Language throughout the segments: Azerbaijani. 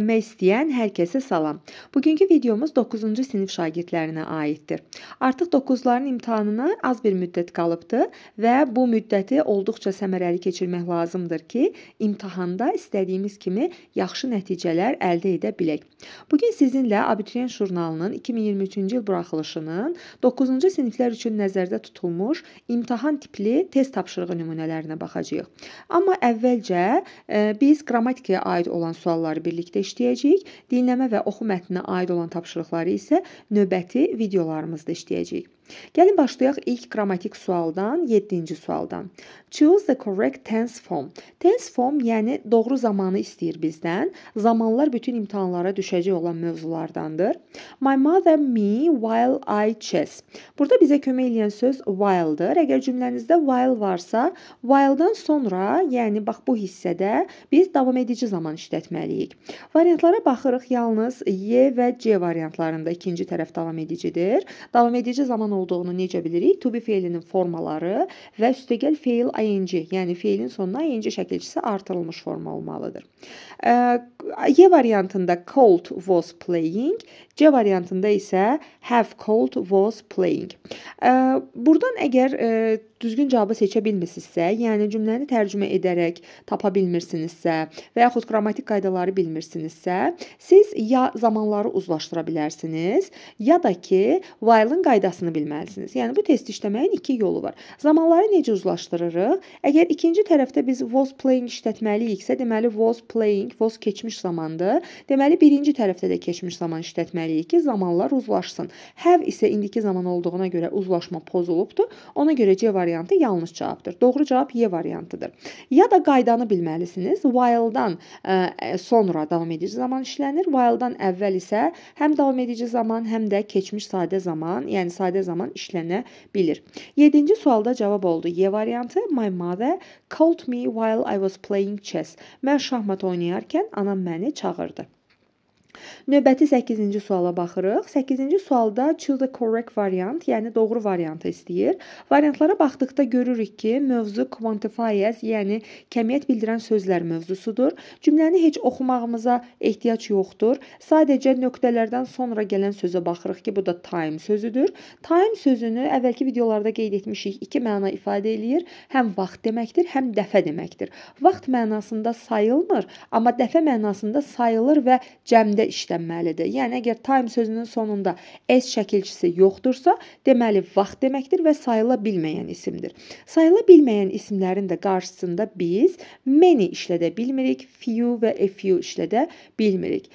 Öyrənmək istəyən hər kəsə salam. Bugünkü videomuz 9-cu sinif şagirdlərinə aiddir. Artıq 9-ların imtahanına az bir müddət qalıbdı və bu müddəti olduqca səmərəli keçirmək lazımdır ki, imtahanda istədiyimiz kimi yaxşı nəticələr əldə edə bilək. Bu gün sizinlə Abituriyent jurnalının 2023-cü il buraxılışının 9-cu siniflər üçün nəzərdə tutulmuş imtahan tipli test tapşırığı nümunələrinə baxacağıq. Amma əvvəlcə e, biz qrammatikaya aid olan sualları birlikdə işləyəcəyik işləyəcəyik. Dinləmə və oxu mətninə aid olan tapşırıqları isə növbəti videolarımızda işləyəcəyik. Gəlin başlayaq ilk qrammatik sualdan, 7-ci sualdan. Choose the correct tense form. Tense form, yəni doğru zamanı istəyir bizdən. Zamanlar bütün imtahanlara düşəcək olan mövzulardandır. My mother me while I chess. Burada bizə kömək eləyən söz while-dır. Əgər cümlənizdə while varsa, while-dan sonra, yəni bax bu hissədə biz davam edici zaman işlətməliyik. Variantlara baxırıq yalnız Y və C variantlarında ikinci tərəf davam edicidir. Davam edici zaman olsa, olduğunu necə bilirik? To be feilinin formaları və üstəgəl feil ing, yəni feilin sonuna ing şəkilçisi artırılmış forma olmalıdır. E, y variantında Colt was playing C variantında isə have cold was playing. Burdan əgər düzgün cavabı seçə bilmisinizsə, yəni cümləni tərcümə edərək tapa bilmirsinizsə və yaxud qrammatik qaydaları bilmirsinizsə, siz ya zamanları uzlaşdıra bilərsiniz, ya da ki, while-ın qaydasını bilməlisiniz. Yəni bu testi işləməyin iki yolu var. Zamanları necə uzlaşdırırıq? Əgər ikinci tərəfdə biz was playing işlətməliyiksə, deməli was playing was keçmiş zamandır. Deməli birinci tərəfdə də keçmiş zaman işlətməliyik etməliyik ki, zamanlar uzlaşsın. Have isə indiki zaman olduğuna görə uzlaşma pozulubdur. Ona görə C variantı yanlış cavabdır. Doğru cavab Y variantıdır. Ya da qaydanı bilməlisiniz. While-dan ə, e, sonra davam edici zaman işlənir. While-dan əvvəl isə həm davam edici zaman, həm də keçmiş sadə zaman, yəni sadə zaman işlənə bilir. 7-ci sualda cavab oldu Y variantı. My mother called me while I was playing chess. Mən şahmat oynayarkən anam məni çağırdı. Növbəti 8-ci suala baxırıq. 8-ci sualda choose the correct variant, yəni doğru variantı istəyir. Variantlara baxdıqda görürük ki, mövzu quantifiers, yəni kəmiyyət bildirən sözlər mövzusudur. Cümləni heç oxumağımıza ehtiyac yoxdur. Sadəcə nöqtələrdən sonra gələn sözə baxırıq ki, bu da time sözüdür. Time sözünü əvvəlki videolarda qeyd etmişik. İki məna ifadə eləyir. Həm vaxt deməkdir, həm dəfə deməkdir. Vaxt mənasında sayılmır, amma dəfə mənasında sayılır və cəmdə işləmir öyrənməlidir. Yəni əgər time sözünün sonunda s şəkilçisi yoxdursa, deməli vaxt deməkdir və sayıla bilməyən isimdir. Sayıla bilməyən isimlərin də qarşısında biz many işlədə bilmirik, few və a few işlədə bilmirik.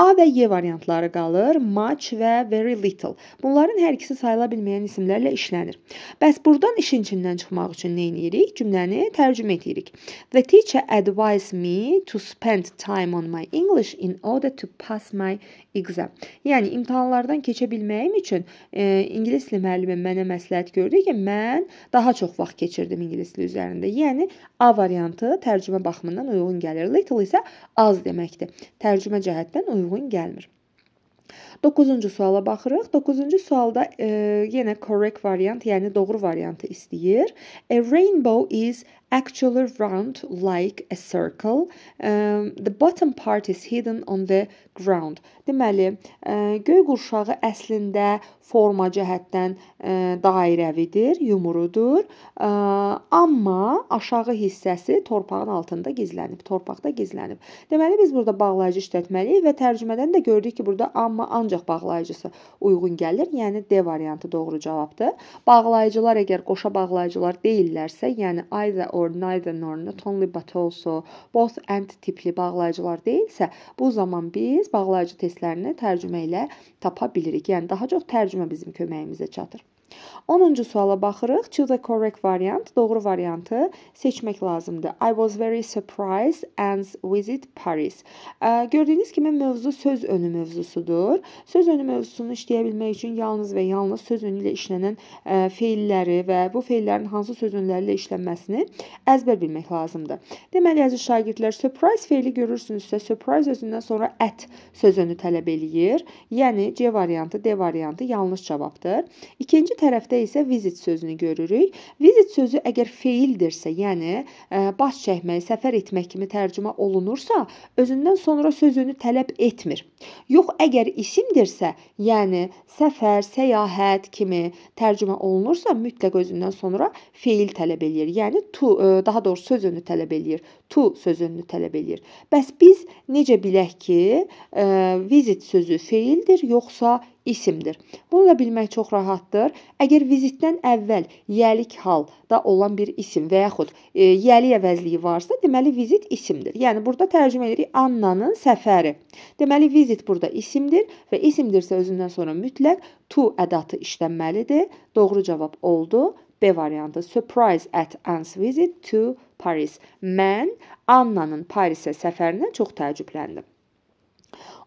A və Y variantları qalır, much və very little. Bunların hər ikisi sayıla bilməyən isimlərlə işlənir. Bəs burdan işin içindən çıxmaq üçün nə edirik? Cümləni tərcümə edirik. The teacher advised me to spend time on my English in order to pass my exam. Yəni imtahanlardan keçə bilməyim üçün e, ingilis dili müəllimim mənə məsləhət gördü ki, mən daha çox vaxt keçirdim ingilis dili üzərində. Yəni A variantı tərcümə baxımından uyğun gəlir. Little isə az deməkdir. Tərcümə cəhətdən uyğun gəlmir. 9-cu suala baxırıq. 9-cu sualda e, yenə correct variant, yəni doğru variantı istəyir. A rainbow is actually round like a circle. Um, the bottom part is hidden on the ground. Deməli, ə, e, göy qurşağı əslində forma cəhətdən ə, e, dairəvidir, yumrudur. Ə, e, amma aşağı hissəsi torpağın altında gizlənib, torpaqda gizlənib. Deməli, biz burada bağlayıcı işlətməliyik və tərcümədən də gördük ki, burada amma ancaq bağlayıcısı uyğun gəlir. Yəni D variantı doğru cavabdır. Bağlayıcılar əgər qoşa bağlayıcılar deyillərsə, yəni either or neither nor not only but also both and tipli bağlayıcılar deyilsə, bu zaman biz bağlayıcı testlərini tərcümə ilə tapa bilirik. Yəni daha çox tərcümə bizim köməyimizə çatır. 10-cu suala baxırıq. Choose the correct variant. Doğru variantı seçmək lazımdır. I was very surprised and visit Paris. Gördüyünüz kimi mövzu söz önü mövzusudur. Söz önü mövzusunu işləyə bilmək üçün yalnız və yalnız söz önü ilə işlənən feilləri və bu feillərin hansı söz önləri ilə işlənməsini əzbər bilmək lazımdır. Deməli əziz şagirdlər, surprise feili görürsünüzsə, surprise özündən sonra at söz önü tələb eləyir. Yəni C variantı, D variantı yanlış cavabdır. İkinci tərəfdə isə visit sözünü görürük. Visit sözü əgər feildirsə, yəni e, baş çəkmək, səfər etmək kimi tərcümə olunursa, özündən sonra sözünü tələb etmir. Yox, əgər isimdirsə, yəni səfər, səyahət kimi tərcümə olunursa, mütləq özündən sonra feil tələb eləyir. Yəni to, e, daha doğrusu sözünü tələb eləyir. To sözünü tələb eləyir. Bəs biz necə bilək ki, e, visit sözü feildir yoxsa isimdir. Bunu da bilmək çox rahatdır. Əgər vizitdən əvvəl yəlik halda olan bir isim və yaxud e, yəlik əvəzliyi varsa, deməli vizit isimdir. Yəni burada tərcümə edirik Annanın səfəri. Deməli vizit burada isimdir və isimdirsə özündən sonra mütləq to ədatı işlənməlidir. Doğru cavab oldu B variantı. Surprise at Anne's visit to Paris. Mən Annanın Parisə səfərinə çox təəccübləndim.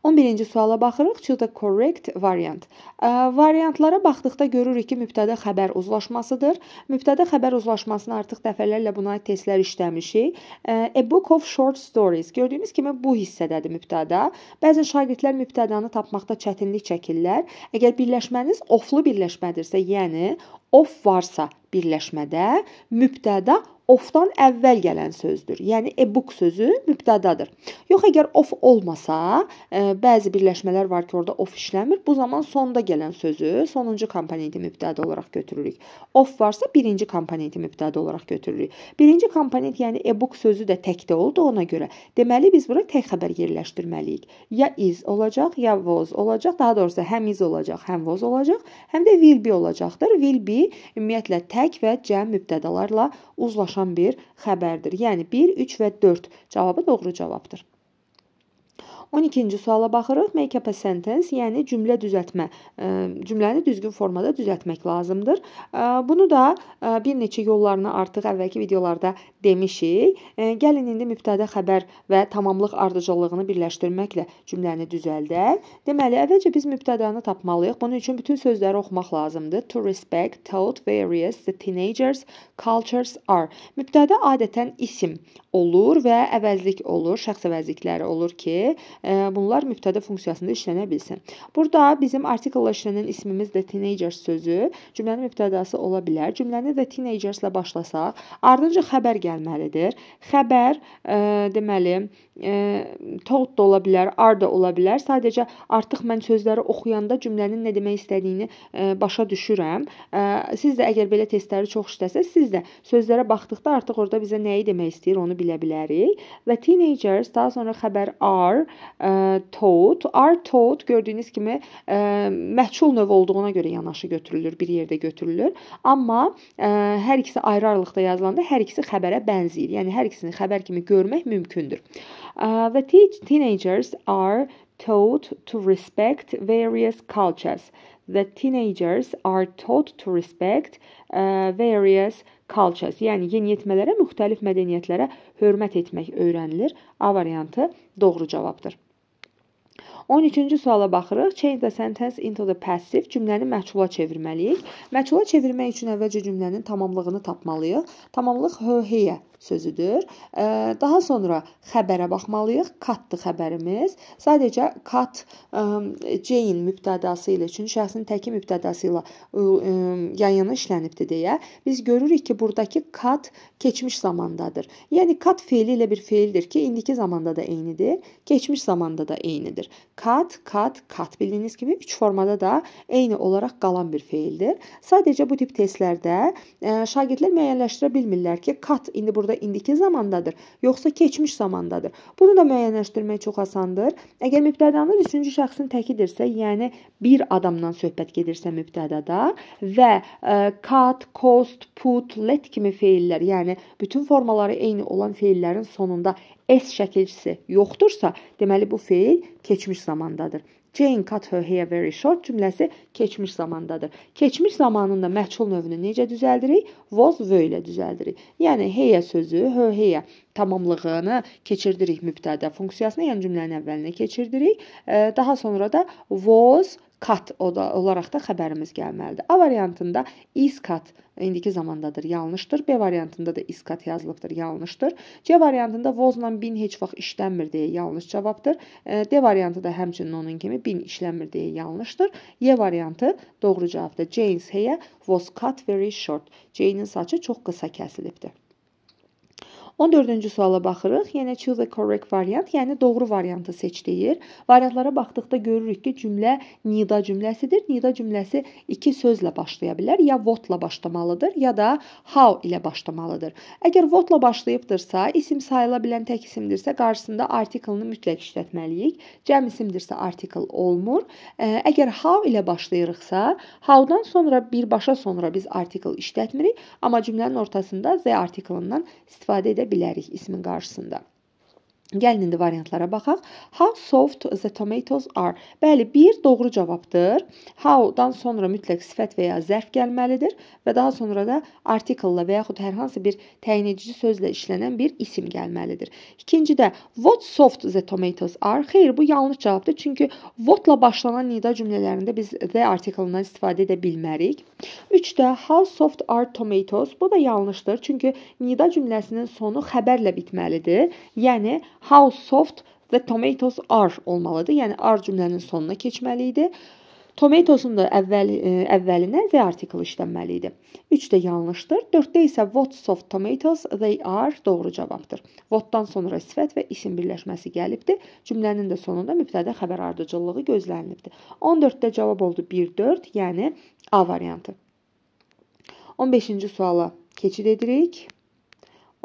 11-ci suala baxırıq. Choose the correct variant. Variantlara baxdıqda görürük ki, mübtədə xəbər uzlaşmasıdır. Mübtədə xəbər uzlaşmasını artıq dəfələrlə buna aid testlər işləmişik. A book of short stories. Gördüyünüz kimi bu hissədədir mübtədə. Bəzən şagirdlər mübtədanı tapmaqda çətinlik çəkirlər. Əgər birləşməniz oflu birləşmədirsə, yəni of varsa birləşmədə mübtəda ofdan əvvəl gələn sözdür. Yəni e-book sözü mübtədadır. Yox əgər of olmasa, ə, e, bəzi birləşmələr var ki, orada of işləmir. Bu zaman sonda gələn sözü, sonuncu komponenti mübtəda olaraq götürürük. Of varsa birinci komponenti mübtəda olaraq götürürük. Birinci komponent, yəni e-book sözü də təkdə olduğuna görə, deməli biz bura tək xəbər yerləşdirməliyik. Ya is olacaq, ya was olacaq, daha doğrusu həm is olacaq, həm was olacaq, həm də will be olacaqdır. Will be hədisi ümumiyyətlə tək və cəm mübtədalarla uzlaşan bir xəbərdir. Yəni 1, 3 və 4 cavabı doğru cavabdır. 12-ci suala baxırıq. Make up a sentence, yəni cümlə düzəltmə. E, cümləni düzgün formada düzəltmək lazımdır. E, bunu da e, bir neçə yollarını artıq əvvəlki videolarda demişik. Gəlin indi mübtədə xəbər və tamamlıq ardıcıllığını birləşdirməklə cümləni düzəldək. Deməli, əvvəlcə biz mübtədanı tapmalıyıq. Bunun üçün bütün sözləri oxumaq lazımdır. To respect, taught various, the teenagers, cultures are. Mübtədə adətən isim olur və əvəzlik olur, şəxs əvəzlikləri olur ki, bunlar mübtədə funksiyasında işlənə bilsin. Burada bizim artikulla işlənən ismimiz də teenagers sözü cümlənin mübtədası ola bilər. Cümləni də teenagersla başlasaq, ardınca xəbər gəlir gəlməlidir. Xəbər e, deməli, e, told da ola bilər, are da ola bilər. Sadəcə artıq mən sözləri oxuyanda cümlənin nə demək istədiyini e, başa düşürəm. E, siz də əgər belə testləri çox işləsəz, siz də sözlərə baxdıqda artıq orada bizə nəyi demək istəyir, onu bilə bilərik. Və teenagers daha sonra xəbər are e, taught, are taught gördüyünüz kimi e, məchul növ olduğuna görə yanaşı götürülür, bir yerdə götürülür. Amma ə, e, hər ikisi ayrı aralıqda yazılanda hər ikisi xəbərə bənzəyir. Yəni hər ikisini xəbər kimi görmək mümkündür. Və teenagers are taught to respect various cultures. The teenagers are taught to respect uh, various cultures. Yəni yeniyetmələrə, müxtəlif mədəniyyətlərə hörmət etmək öyrənilir. A variantı doğru cavabdır. 13-cü suala baxırıq. Change the sentence into the passive cümləni məchula çevirməliyik. Məchula çevirmək üçün əvvəlcə cümlənin tamamlığını tapmalıyıq. Tamamlıq höheyə sözüdür. Daha sonra xəbərə baxmalıyıq. Katdı xəbərimiz. Sadəcə kat Jane mübtədası ilə üçün şəxsin təki mübtədası ilə yan-yana işlənibdi deyə biz görürük ki, burdakı kat keçmiş zamandadır. Yəni kat feili ilə bir feildir ki, indiki zamanda da eynidir, keçmiş zamanda da eynidir. Kat, kat, kat bildiyiniz kimi üç formada da eyni olaraq qalan bir feildir. Sadəcə bu tip testlərdə e, şagirdlər müəyyənləşdirə bilmirlər ki, kat indi burada indiki zamandadır, yoxsa keçmiş zamandadır. Bunu da müəyyənləşdirmək çox asandır. Əgər mübtədanın üçüncü şəxsin təkidirsə, yəni bir adamdan söhbət gedirsə mübtədada və e, kat, cost, put, let kimi feillər, yəni bütün formaları eyni olan feillərin sonunda S şəkilçisi yoxdursa, deməli bu feil keçmiş zamandadır. Jane cut her hair very short cümləsi keçmiş zamandadır. Keçmiş zamanında məchul növünü necə düzəldirik? Was were ilə düzəldirik. Yəni hair sözü her hair tamamlığını keçirdirik mübtədə funksiyasına, yəni cümlənin əvvəlinə keçirdirik. Daha sonra da was kat olaraq da xəbərimiz gəlməlidir. A variantında is kat indiki zamandadır, yanlışdır. B variantında da iskat yazılıbdır, yanlışdır. C variantında vozla bin heç vaxt işlənmir deyə yanlış cavabdır. E, D variantı da həmçinin onun kimi bin işlənmir deyə yanlışdır. Y variantı doğru cavabdır. Jane's hair was cut very short. Jane'in saçı çox qısa kəsilibdir. 14-cü suala baxırıq. Yəni choose a correct variant, yəni doğru variantı seç deyir. Variantlara baxdıqda görürük ki, cümlə nida cümləsidir. Nida cümləsi iki sözlə başlaya bilər. Ya what-la başlamalıdır, ya da how ilə başlamalıdır. Əgər what-la başlayıbdırsa, isim sayıla bilən tək isimdirsə, qarşısında artikelini mütləq işlətməliyik. Cəm isimdirsə artikel olmur. Əgər how ilə başlayırıqsa, how-dan sonra birbaşa sonra biz artikel işlətmirik, amma cümlənin ortasında z artikelından istifadə edə bilərik bilərik ismin qarşısında. Gəlin indi variantlara baxaq. How soft the tomatoes are. Bəli, 1 doğru cavabdır. How-dan sonra mütləq sifət və ya zərf gəlməlidir və daha sonra da article-la və yaxud hər hansı bir təyin edici sözlə işlənən bir isim gəlməlidir. İkincidə what soft the tomatoes are. Xeyr, bu yanlış cavabdır. Çünki what-la başlanan nida cümlələrində biz the article-dan istifadə edə bilmərik. 3-də how soft are tomatoes. Bu da yanlışdır. Çünki nida cümləsinin sonu xəbərlə bitməlidir. Yəni How soft və tomatoes are olmalıdır. Yəni are cümlənin sonuna keçməli idi. Tomatoesun da əvvəl ə, e, əvvəlinə the article işlənməli idi. 3 də yanlışdır. 4-də isə what soft tomatoes they are doğru cavabdır. What-dan sonra sifət və isim birləşməsi gəlibdi. Cümlənin də sonunda mübtədə xəbər ardıcıllığı gözlənilibdi. 14-də cavab oldu 1-4, yəni A variantı. 15-ci suala keçid edirik.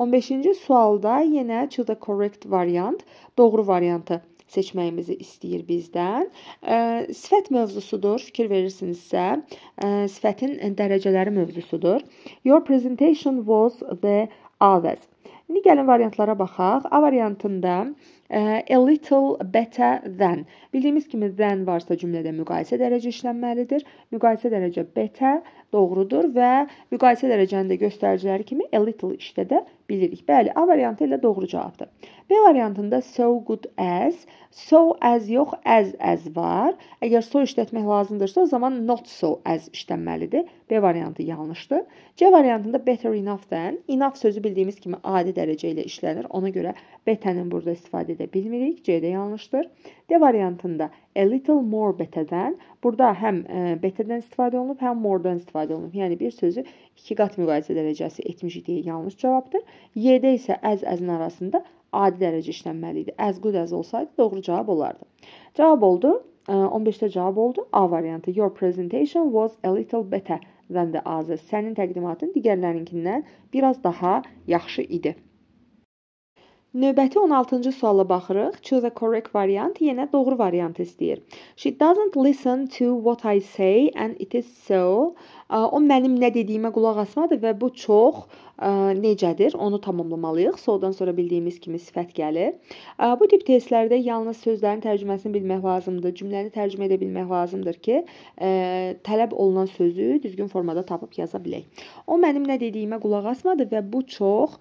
15-ci sualda yenə to the correct variant, doğru variantı seçməyimizi istəyir bizdən. Sifət mövzusudur. Fikir verirsinizsə, sifətin dərəcələri mövzusudur. Your presentation was the others. İndi gəlin variantlara baxaq. A variantında a little better than. Bildiyimiz kimi than varsa cümlədə müqayisə dərəcə işlənməlidir. Müqayisə dərəcə better doğrudur və müqayisə dərəcənin də göstəriciləri kimi a little işlədə bilirik. Bəli, A variantı ilə doğru cavabdır. B variantında so good as, so as yox, as as var. Əgər so işlətmək lazımdırsa, o zaman not so as işlənməlidir. B variantı yanlışdır. C variantında better enough than, enough sözü bildiyimiz kimi adi dərəcə ilə işlənir. Ona görə better-nin burada istifadə də bilmirik. C də yanlışdır. D variantında a little more betədən burada həm e, betədən istifadə olunub, həm more-dan istifadə olunub. Yəni bir sözü iki qat müqayisə dərəcəsi etmişik deyə yanlış cavabdır. Y-də isə as as-in arasında adi dərəcə işlənməli idi. As good as olsaydı doğru cavab olardı. Cavab oldu 15-də e, cavab oldu. A variantı your presentation was a little better than the others. Sənin təqdimatın digərlərinkindən biraz daha yaxşı idi. Növbəti 16-cı suala baxırıq. Choose a correct variant. Yenə doğru variantı istəyir. She doesn't listen to what I say and it is so. O mənim nə dediyimə qulaq asmadı və bu çox necədir? Onu tamamlamalıyıq. Soldan sonra bildiyimiz kimi sifət gəlir. Bu tip testlərdə yalnız sözlərin tərcüməsini bilmək lazımdır, cümləni tərcümə edə bilmək lazımdır ki, tələb olunan sözü düzgün formada tapıb yaza bilək. O mənim nə dediyimə qulaq asmadı və bu çox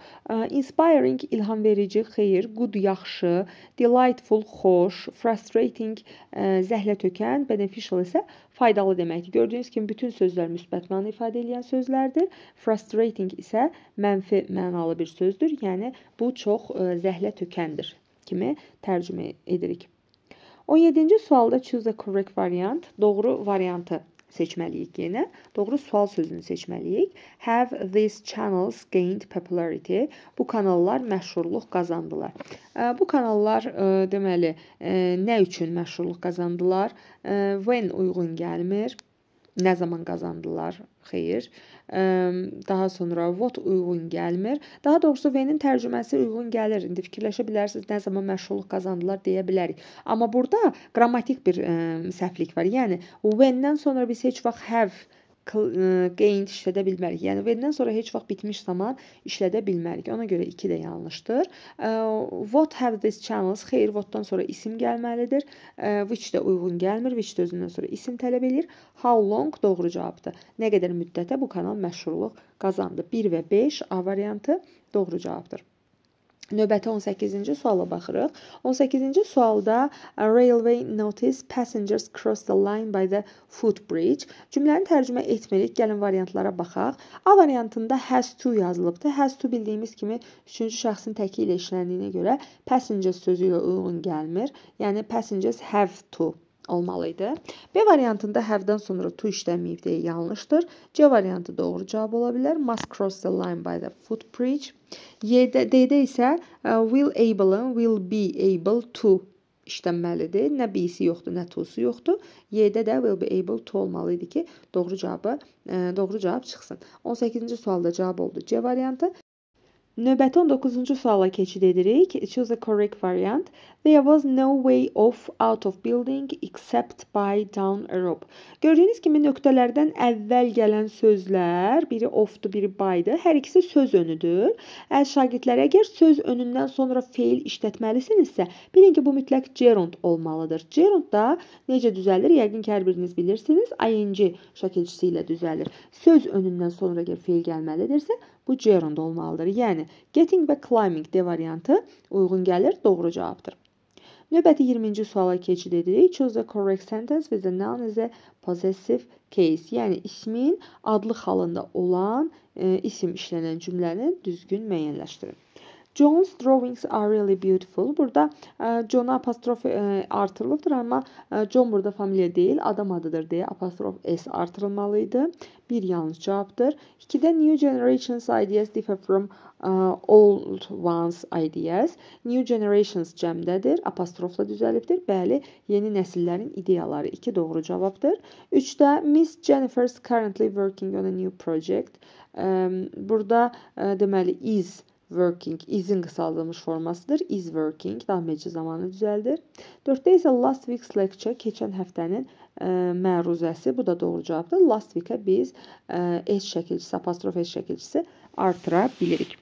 inspiring, ilhamverici, xeyir, good, yaxşı, delightful, xoş, frustrating, zəhlətökən, beneficial isə faydalı deməkdir. Gördüyünüz kimi bütün sözlər müsbət mənanı ifadə edən sözlərdir. Frustrating isə mənfi mənalı bir sözdür. Yəni bu çox e, zəhlə tökəndir kimi tərcümə edirik. 17-ci sualda choose the correct variant, doğru variantı seçməliyik yenə. Doğru sual sözünü seçməliyik. Have these channels gained popularity? Bu kanallar məşhurluq qazandılar. Bu kanallar deməli nə üçün məşhurluq qazandılar? When uyğun gəlmir nə zaman qazandılar? Xeyr. Ehm, daha sonra what uyğun gəlmir. Daha doğrusu V-nin tərcüməsi uyğun gəlir. İndi fikirləşə bilərsiniz, nə zaman məşğulluq qazandılar deyə bilərik. Amma burada qrammatik bir ehm, səhvlik var. Yəni when-dən sonra biz heç vaxt have qeyd işlədə bilmərik. Yəni verdən sonra heç vaxt bitmiş zaman işlədə bilmərik. Ona görə 2 də yanlışdır. What have these channels? Xeyr, what-dan sonra isim gəlməlidir. Which də uyğun gəlmir. Which sözündən sonra isim tələb eləyir. How long doğru cavabdır. Nə qədər müddətə bu kanal məşhurluq qazandı? 1 və 5 A variantı doğru cavabdır. Növbəti 18-ci suala baxırıq. 18-ci sualda uh, railway notice passengers cross the line by the footbridge cümləni tərcümə etməliyik. Gəlin variantlara baxaq. A variantında has to yazılıbdı. Has to bildiyimiz kimi üçüncü şəxsin təki ilə işləndiyinə görə passengers sözü ilə uyğun gəlmir. Yəni passengers have to olmalı idi. B variantında have-dan sonra to işləməyib deyə yanlışdır. C variantı doğru cavab ola bilər. Must cross the line by the footbridge. Y-də D-də isə e, will able-ın will be able to işlənməlidir. Nə B-si yoxdur, nə to-su yoxdur. Y-də də will be able to olmalı idi ki, doğru cavabı, e, doğru cavab çıxsın. 18-ci sualda cavab oldu C variantı. Növbəti 19-cu suala keçid edirik. Choose a correct variant. There was no way of out of building except by down a rope. Gördüyünüz kimi nöqtələrdən əvvəl gələn sözlər, biri ofdu, biri by-dı. Hər ikisi söz önüdür. Əz şagirdlər, əgər söz önündən sonra feil işlətməlisinizsə, bilin ki, bu mütləq gerund olmalıdır. Gerund da necə düzəlir? Yəqin ki, hər biriniz bilirsiniz. ING şəkilçisi ilə düzəlir. Söz önündən sonra əgər feil gəlməlidirsə, Bu gerund olmalıdır. Yəni getting və climbing D variantı uyğun gəlir, doğru cavabdır. Növbəti 20-ci suala keçid edirik. Choose the correct sentence with the noun as a possessive case. Yəni ismin adlı halında olan e, isim işlənən cümləni düzgün müəyyənləşdirin. John's drawings are really beautiful. Burada e, John'a apostrof e, artırılıbdır, amma e, John burada familiya deyil, adam adıdır deyə apostrof s artırılmalı idi. Bir yanlış cavabdır. 2-də new generations ideas differ from uh, old ones ideas. New generations cəmdədir, apostrofla düzəlibdir. Bəli, yeni nəsillərin ideyaları 2 doğru cavabdır. 3-də Miss Jennifer's currently working on a new project. Um, burada uh, deməli is working is-in qısaldılmış formasıdır. Is working damecə zamanı düzəldir. 4-də isə last week's lecture keçən həftənin ə, e, məruzəsi. Bu da doğru cavabdır. Last week-ə biz ə, e, s şəkilçisi, apostrof s şəkilçisi artıra bilirik.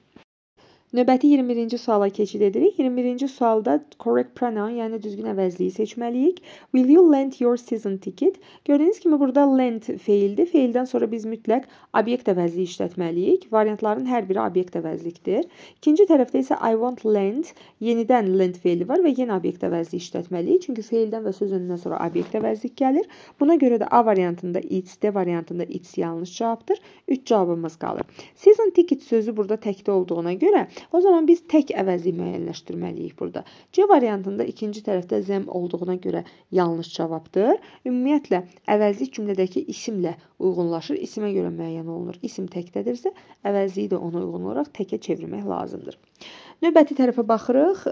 Növbəti 21-ci suala keçid edirik. 21-ci sualda correct pronoun, yəni düzgün əvəzliyi seçməliyik. Will you lend your season ticket? Gördüyünüz kimi burada lend feildir. Feildən sonra biz mütləq obyekt əvəzliyi işlətməliyik. Variantların hər biri obyekt əvəzlikdir. İkinci tərəfdə isə I want lend, yenidən lend feili var və yenə obyekt əvəzliyi işlətməliyik. Çünki feildən və söz önündən sonra obyekt əvəzlik gəlir. Buna görə də A variantında it's, D variantında it's yanlış cavabdır. 3 cavabımız qalır. Season ticket sözü burada təkdə olduğuna görə O zaman biz tək əvəzi müəyyənləşdirməliyik burada. C variantında ikinci tərəfdə zəm olduğuna görə yanlış cavabdır. Ümumiyyətlə əvəzi cümlədəki isimlə uyğunlaşır, isimə görə müəyyən olunur. İsim təkdədirsə, əvəziyi də ona uyğun olaraq təkə çevirmək lazımdır. Növbəti tərəfə baxırıq.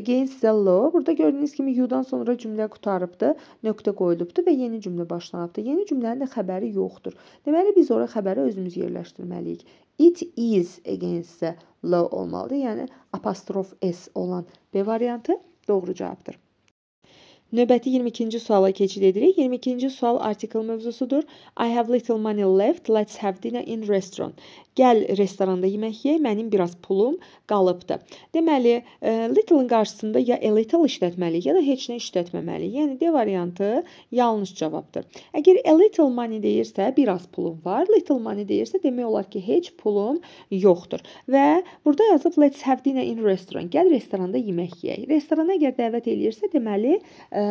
Against the law. Burada gördüyünüz kimi you-dan sonra cümlə qutarıbdı, nöqtə qoyulubdu və yeni cümlə başlanıbdı. Yeni cümlənin də xəbəri yoxdur. Deməli biz ora xəbəri özümüz yerləşdirməliyik. It is against the law olmalıdır. Yəni apostrof s olan B variantı doğru cavabdır. Növbəti 22-ci suala keçid edirik. 22-ci sual artikel mövzusudur. I have little money left. Let's have dinner in restaurant. Gəl restoranda yemək yey, mənim biraz pulum qalıbdı. Deməli, e, little-ın qarşısında ya a little işlətməliyik, ya da heç nə işlətməməliyik. Yəni D variantı yanlış cavabdır. Əgər a little money deyirsə, biraz pulum var. Little money deyirsə, demək olar ki, heç pulum yoxdur. Və burada yazıb let's have dinner in restaurant. Gəl restoranda yemək yeyək. Restorana əgər dəvət eləyirsə, deməli, e,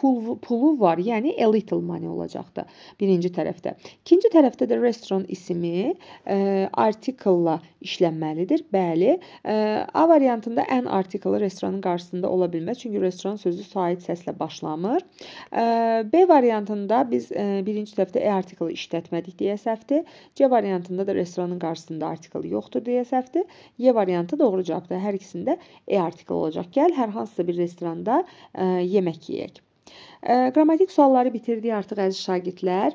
pul pulu var. Yəni a e, little money olacaqdı birinci tərəfdə. İkinci tərəfdə də restaurant ismi article-la işlənməlidir. Bəli, e, A variantında an article restoranın qarşısında ola bilməz, çünki restoran sözü sait səslə başlamır. E, B variantında biz e, birinci səhvdə e article işlətmədik deyə səhvdir. C variantında da restoranın qarşısında article yoxdur deyə səhvdir. Y variantı doğru cavabdır. Hər ikisində e article olacaq. Gəl hər hansısa bir restoranda yemək yeyək. Qrammatik sualları bitirdik artıq əziz şagirdlər.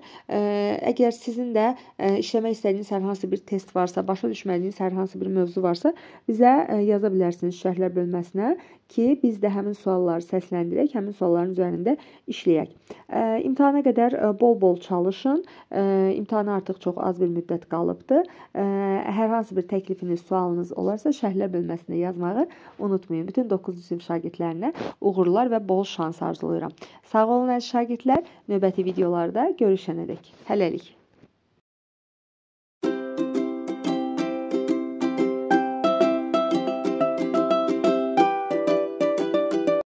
Əgər sizin də işləmək istədiyiniz hər hansı bir test varsa, başa düşmədiyiniz hər hansı bir mövzu varsa, bizə yaza bilərsiniz şərhlər bölməsinə ki, biz də həmin sualları səsləndirək, həmin sualların üzərində işləyək. İmtahana qədər bol-bol çalışın. İmtahana artıq çox az bir müddət qalıbdı. Hər hansı bir təklifiniz, sualınız olarsa şərhlər bölməsinə yazmağı unutmayın. Bütün 900 şagirdlərinə uğurlar və bol şans arzulayıram. Sağ Sağ olun əziz şagirdlər. Növbəti videolarda görüşənədək. Hələlik.